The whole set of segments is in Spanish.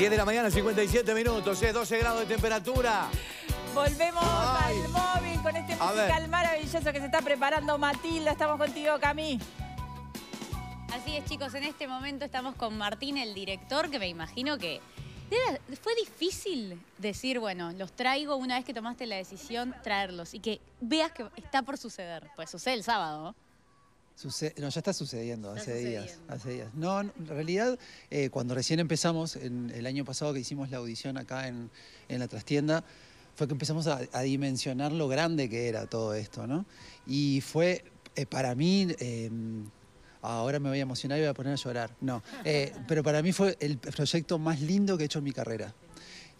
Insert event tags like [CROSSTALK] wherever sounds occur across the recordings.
10 de la mañana, 57 minutos, es eh, 12 grados de temperatura. Volvemos al móvil con este musical maravilloso que se está preparando Matilda. Estamos contigo, Cami. Así es, chicos, en este momento estamos con Martín, el director, que me imagino que fue difícil decir, bueno, los traigo una vez que tomaste la decisión, traerlos y que veas que está por suceder. Pues sucede el sábado no, ya está sucediendo hace días. Hace días. No, en realidad, eh, cuando recién empezamos, en, el año pasado que hicimos la audición acá en, la trastienda, fue que empezamos a, dimensionar lo grande que era todo esto, ¿no? Y fue eh, para mí. Em, ahora me voy a emocionar y voy a poner a llorar. No, eh, pero para mí fue el proyecto más lindo que he hecho en mi carrera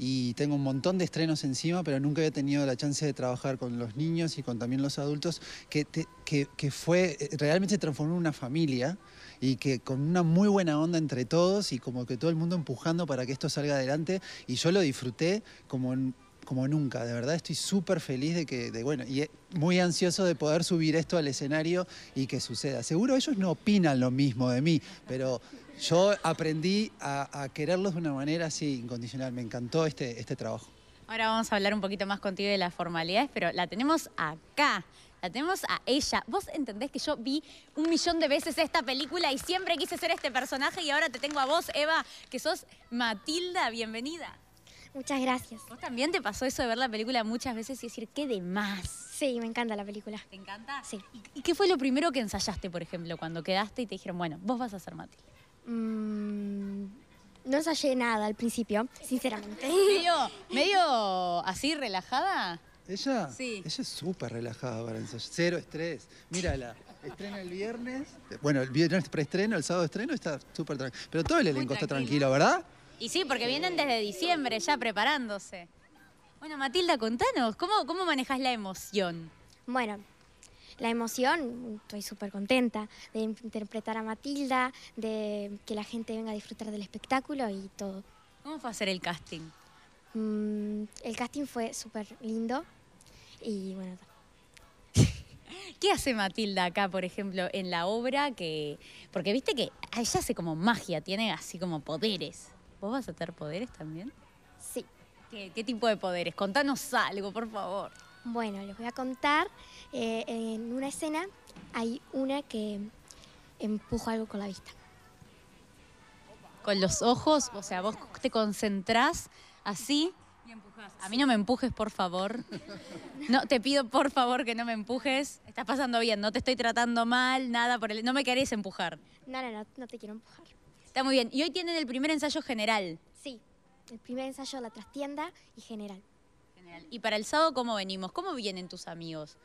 y tengo un montón de estrenos encima, pero nunca había tenido la chance de trabajar con los niños y con también los adultos, que, que, fue, eh, realmente se transformó una familia y que con una muy buena onda entre todos y como que todo el mundo empujando para que esto salga adelante y yo lo disfruté como en como nunca. De verdad estoy súper feliz de que, bueno, y eh, muy ansioso de poder subir esto al escenario y que suceda. Seguro ellos no opinan lo mismo de mí, pero yo aprendí a, quererlos de una manera así incondicional. Me encantó este, este trabajo. Ahora vamos a hablar un poquito más contigo de las formalidades, pero la tenemos acá. La tenemos a ella. Vos entendés que yo vi un millón de veces esta película y siempre quise ser este personaje y ahora te tengo a vos, Eva, que sos Matilda. Bienvenida. Muchas gracias. ¿Vos también te pasó eso de ver la película muchas veces y decir, qué de más? Sí, me encanta la película. ¿Te encanta? Sí. ¿Y qué fue lo primero que ensayaste, por ejemplo, cuando quedaste y te dijeron, bueno, vos vas a ser Mati? Mm, no ensayé nada al principio, sinceramente. [LAUGHS] ¿Medio, así, relajada? ¿Ella? Sí. Ella es súper relajada para ensayar. Cero estrés. Mírala. Estrena el viernes. Bueno, el viernes preestreno, el sábado estreno está súper tranquilo. Pero todo el elenco está tranquilo, ¿verdad? Y sí, porque vienen desde diciembre ya preparándose. Bueno, Matilda, contanos, ¿cómo, cómo la emoción? Bueno, la emoción, estoy súper contenta de interpretar a Matilda, de que la gente venga a disfrutar del espectáculo y todo. ¿Cómo fue hacer el casting? Mm, el casting fue súper lindo y bueno. [LAUGHS] ¿Qué hace Matilda acá, por ejemplo, en la obra? que Porque viste que ella hace como magia, tiene así como poderes. ¿Vos vas a tener poderes también? Sí. ¿Qué, tipo de poderes? Contanos algo, por favor. Bueno, les voy a contar. Eh, en una escena hay una que empuja algo con la vista. Con los ojos, o sea, vos te concentrás así. A mí no me empujes, por favor. No, te pido por favor que no me empujes. Estás pasando bien, no te estoy tratando mal, nada por el. No me querés empujar. No, no, no, no te quiero empujar. Está muy bien. Y hoy tienen el primer ensayo general. Sí, el primer ensayo de la trastienda y general. general. Y para el sábado, ¿cómo venimos? ¿Cómo vienen tus amigos?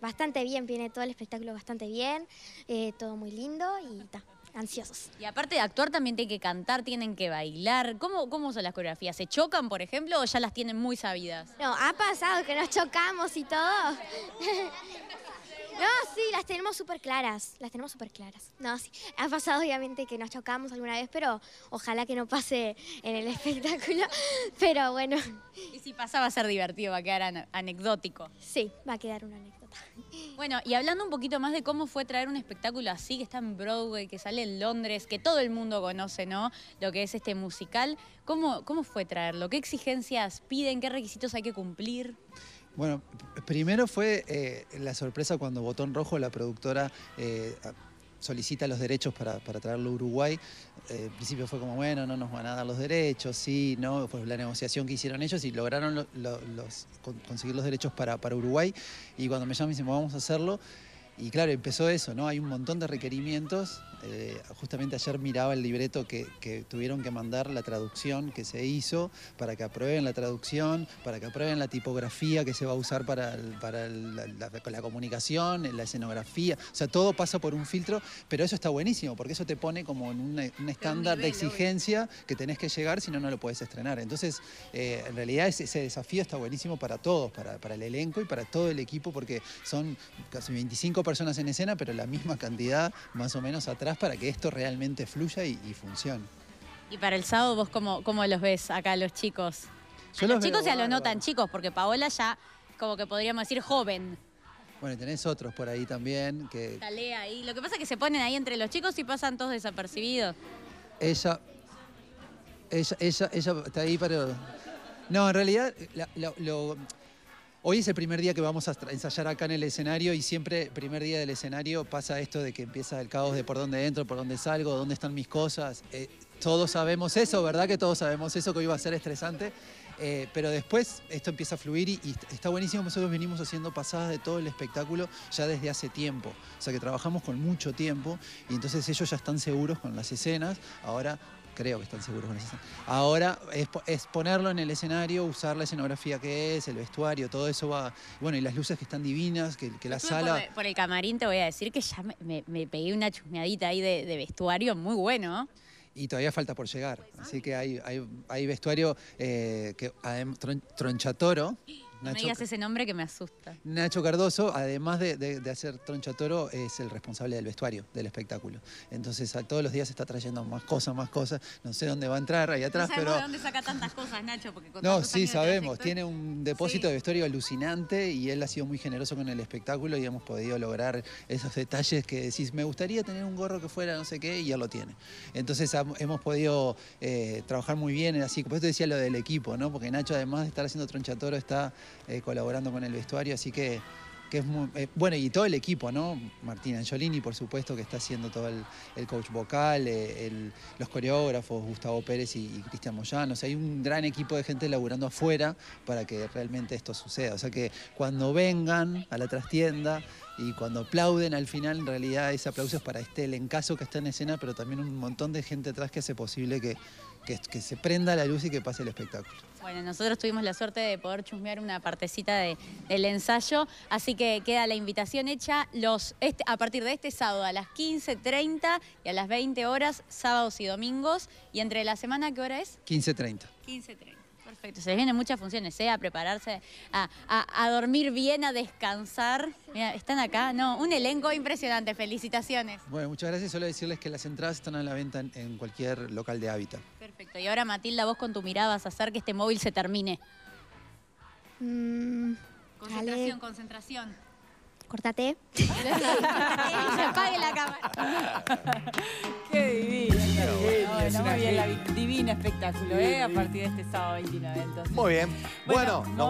Bastante bien, viene todo el espectáculo bastante bien, eh, todo muy lindo y está ansiosos. Y aparte de actuar, también tienen que cantar, tienen que bailar. ¿Cómo, ¿Cómo son las coreografías? ¿Se chocan, por ejemplo, o ya las tienen muy sabidas? No, ha pasado que nos chocamos y todo. [LAUGHS] No, sí, las tenemos súper claras, las tenemos súper claras. No, sí, ha pasado obviamente que nos chocamos alguna vez, pero ojalá que no pase en el [LAUGHS] espectáculo, pero bueno. Y si pasa va a ser divertido, va a quedar anecdótico. Sí, va a quedar una anécdota. Bueno, y hablando un poquito más de cómo fue traer un espectáculo así, que está en Broadway, que sale en Londres, que todo el mundo conoce, ¿no? Lo que es este musical, ¿cómo, cómo fue traerlo? ¿Qué exigencias piden? ¿Qué requisitos hay que cumplir? Bueno, primero fue eh, la sorpresa cuando Botón Rojo, la productora, eh, solicita los derechos para, traerlo a Uruguay. Eh, al principio fue como, bueno, no nos van a dar los derechos, sí, no, fue la negociación que hicieron ellos y lograron los, conseguir los derechos para, Uruguay. Y cuando me llaman y dicen, vamos a hacerlo, y claro, empezó eso, ¿no? Hay un montón de requerimientos. Eh, justamente ayer miraba el libreto que, tuvieron que mandar la traducción que se hizo para que aprueben la traducción, para que aprueben la tipografía que se va a usar para, para la, comunicación, la escenografía. O sea, todo pasa por un filtro, pero eso está buenísimo porque eso te pone como en un estándar de exigencia que tenés que llegar, si no, no lo puedes estrenar. Entonces, eh, en realidad ese, ese, desafío está buenísimo para todos, para, para el elenco y para todo el equipo porque son casi 25 personas en escena, pero la misma cantidad más o menos atrás para que esto realmente fluya y, funcione. Y para el sábado, ¿vos cómo, cómo los ves acá, los chicos? los, chicos ya lo notan chicos, porque Paola ya, como que podríamos decir, joven. Bueno, tenés otros por ahí también que... Talea ahí. Lo que pasa es que se ponen ahí entre los chicos y pasan todos desapercibidos. Ella... Ella, ella, está ahí para... No, en realidad lo, Hoy es el primer día que vamos a ensayar acá en el escenario y siempre, primer día del escenario, pasa esto de que empieza el caos de por dónde entro, por dónde salgo, dónde están mis cosas. Eh, todos sabemos eso, ¿verdad? Que todos sabemos eso, que hoy va a ser estresante. Eh, pero después esto empieza a fluir y, está buenísimo. Nosotros venimos haciendo pasadas de todo el espectáculo ya desde hace tiempo. O sea que trabajamos con mucho tiempo y entonces ellos ya están seguros con las escenas. Ahora creo que están seguros con eso. Ahora es, es, ponerlo en el escenario, usar la escenografía que es, el vestuario, todo eso va. Bueno, y las luces que están divinas, que, la sala. Por, el camarín te voy a decir que ya me, me pegué una chusmeadita ahí de, vestuario muy bueno y todavía falta por llegar. Así que hay, hay, hay vestuario eh, que Tronchatoro, no me digas ese nombre que me asusta. Nacho Cardoso, además de, de, hacer Troncha Toro, es el responsable del vestuario del espectáculo. Entonces, a todos los días está trayendo más cosas, más cosas. No sé dónde va a entrar ahí atrás, no pero. de dónde saca tantas cosas, Nacho, porque No, sí, sabemos. Tiene un depósito de vestuario alucinante y él ha sido muy generoso con el espectáculo y hemos podido lograr esos detalles que decís, me gustaría tener un gorro que fuera no sé qué, y él lo tiene. Entonces, hemos podido eh, trabajar muy bien, así. Por eso decía lo del equipo, ¿no? Porque Nacho, además de estar haciendo Troncha Toro, está eh, colaborando con el vestuario, así que, que es muy, eh, bueno, y todo el equipo, ¿no? Martín Angiolini, por supuesto, que está haciendo todo el, coach vocal, eh, los coreógrafos, Gustavo Pérez y, Cristian Moyano, hay un gran equipo de gente laburando afuera para que realmente esto suceda, o sea que cuando vengan a la trastienda, y cuando aplauden al final, en realidad ese aplauso es para este caso que está en escena, pero también un montón de gente atrás que hace posible que, que, se prenda la luz y que pase el espectáculo. Bueno, nosotros tuvimos la suerte de poder chusmear una partecita del ensayo, así que queda la invitación hecha los, este, a partir de este sábado a las 15.30 y a las 20 horas, sábados y domingos, y entre la semana, ¿qué hora es? 15.30. 15.30. Perfecto, se les vienen muchas funciones, sea a prepararse, a, dormir bien, a descansar. Mira, están acá, no, un elenco impresionante, felicitaciones. Bueno, muchas gracias, solo decirles que las entradas están a la venta en, cualquier local de hábitat. Perfecto, y ahora Matilda, vos con tu mirada vas a hacer que este móvil se termine. Mm, concentración, concentración. ¡Córtate! [LAUGHS] [LAUGHS] y se apague la cámara. [LAUGHS] Qué divino. Bueno, muy bien, divina espectáculo, ¿eh? A partir de este sábado 29. Muy bien. Bueno, nos nos